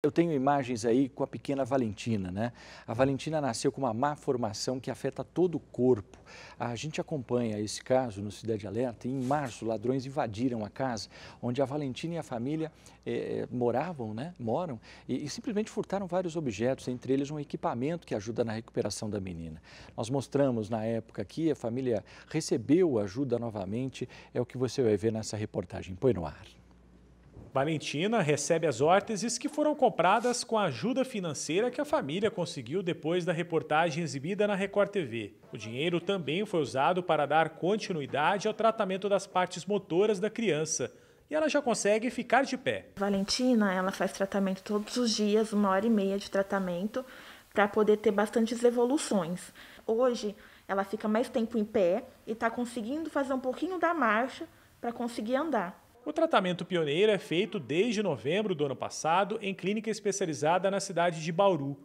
Eu tenho imagens aí com a pequena Valentina, né? A Valentina nasceu com uma má formação que afeta todo o corpo. A gente acompanha esse caso no Cidade Alerta em março ladrões invadiram a casa onde a Valentina e a família eh, moravam, né? Moram e, e simplesmente furtaram vários objetos, entre eles um equipamento que ajuda na recuperação da menina. Nós mostramos na época aqui, a família recebeu ajuda novamente, é o que você vai ver nessa reportagem. Põe no ar. Valentina recebe as órteses que foram compradas com a ajuda financeira que a família conseguiu depois da reportagem exibida na Record TV. O dinheiro também foi usado para dar continuidade ao tratamento das partes motoras da criança. E ela já consegue ficar de pé. Valentina, ela faz tratamento todos os dias, uma hora e meia de tratamento, para poder ter bastantes evoluções. Hoje, ela fica mais tempo em pé e está conseguindo fazer um pouquinho da marcha para conseguir andar. O tratamento pioneiro é feito desde novembro do ano passado em clínica especializada na cidade de Bauru.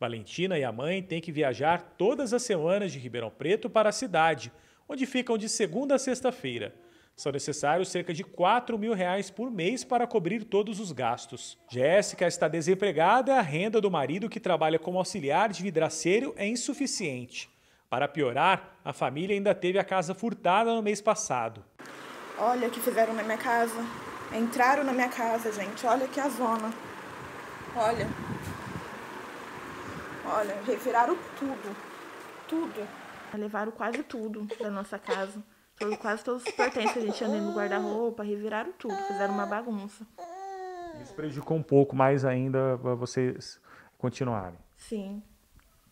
Valentina e a mãe têm que viajar todas as semanas de Ribeirão Preto para a cidade, onde ficam de segunda a sexta-feira. São necessários cerca de 4 mil reais por mês para cobrir todos os gastos. Jéssica está desempregada, a renda do marido que trabalha como auxiliar de vidraceiro é insuficiente. Para piorar, a família ainda teve a casa furtada no mês passado. Olha o que fizeram na minha casa. Entraram na minha casa, gente. Olha que a zona. Olha. Olha, reviraram tudo. Tudo. Levaram quase tudo da nossa casa. quase todos os pertences que a gente andando no guarda-roupa, reviraram tudo, fizeram uma bagunça. Isso prejudicou um pouco mais ainda vocês continuarem. Sim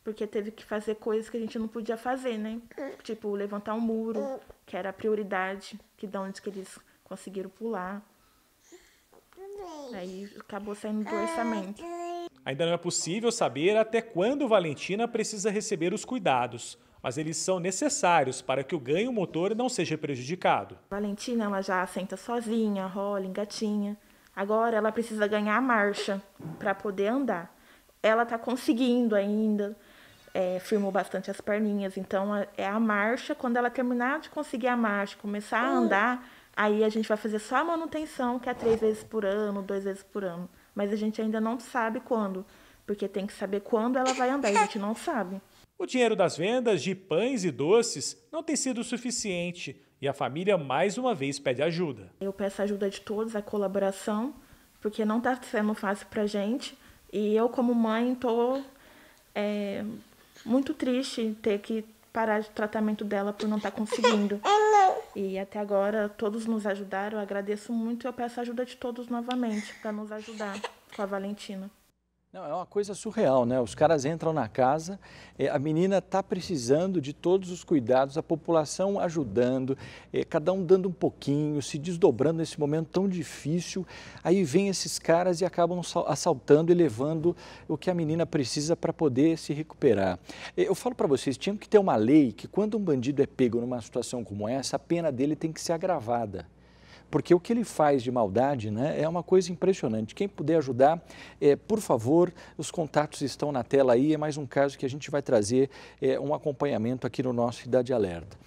porque teve que fazer coisas que a gente não podia fazer, né? É. Tipo, levantar um muro, é. que era a prioridade, que de onde que eles conseguiram pular. Aí acabou saindo do ah, orçamento. Ainda não é possível saber até quando Valentina precisa receber os cuidados, mas eles são necessários para que o ganho motor não seja prejudicado. Valentina ela já senta sozinha, rola, engatinha. Agora ela precisa ganhar marcha para poder andar. Ela está conseguindo ainda, é, firmou bastante as perninhas. Então, é a marcha, quando ela terminar de conseguir a marcha, começar a hum. andar, aí a gente vai fazer só a manutenção, que é três vezes por ano, duas vezes por ano. Mas a gente ainda não sabe quando, porque tem que saber quando ela vai andar, a gente não sabe. O dinheiro das vendas de pães e doces não tem sido suficiente e a família mais uma vez pede ajuda. Eu peço a ajuda de todos, a colaboração, porque não está sendo fácil para gente. E eu, como mãe, estou é, muito triste ter que parar de tratamento dela por não estar tá conseguindo. E até agora todos nos ajudaram, eu agradeço muito e eu peço a ajuda de todos novamente para nos ajudar com a Valentina. Não, é uma coisa surreal, né? Os caras entram na casa, eh, a menina está precisando de todos os cuidados, a população ajudando, eh, cada um dando um pouquinho, se desdobrando nesse momento tão difícil. Aí vem esses caras e acabam assaltando e levando o que a menina precisa para poder se recuperar. Eh, eu falo para vocês, tinha que ter uma lei que quando um bandido é pego numa situação como essa, a pena dele tem que ser agravada porque o que ele faz de maldade né, é uma coisa impressionante. Quem puder ajudar, é, por favor, os contatos estão na tela aí. É mais um caso que a gente vai trazer é, um acompanhamento aqui no nosso Cidade Alerta.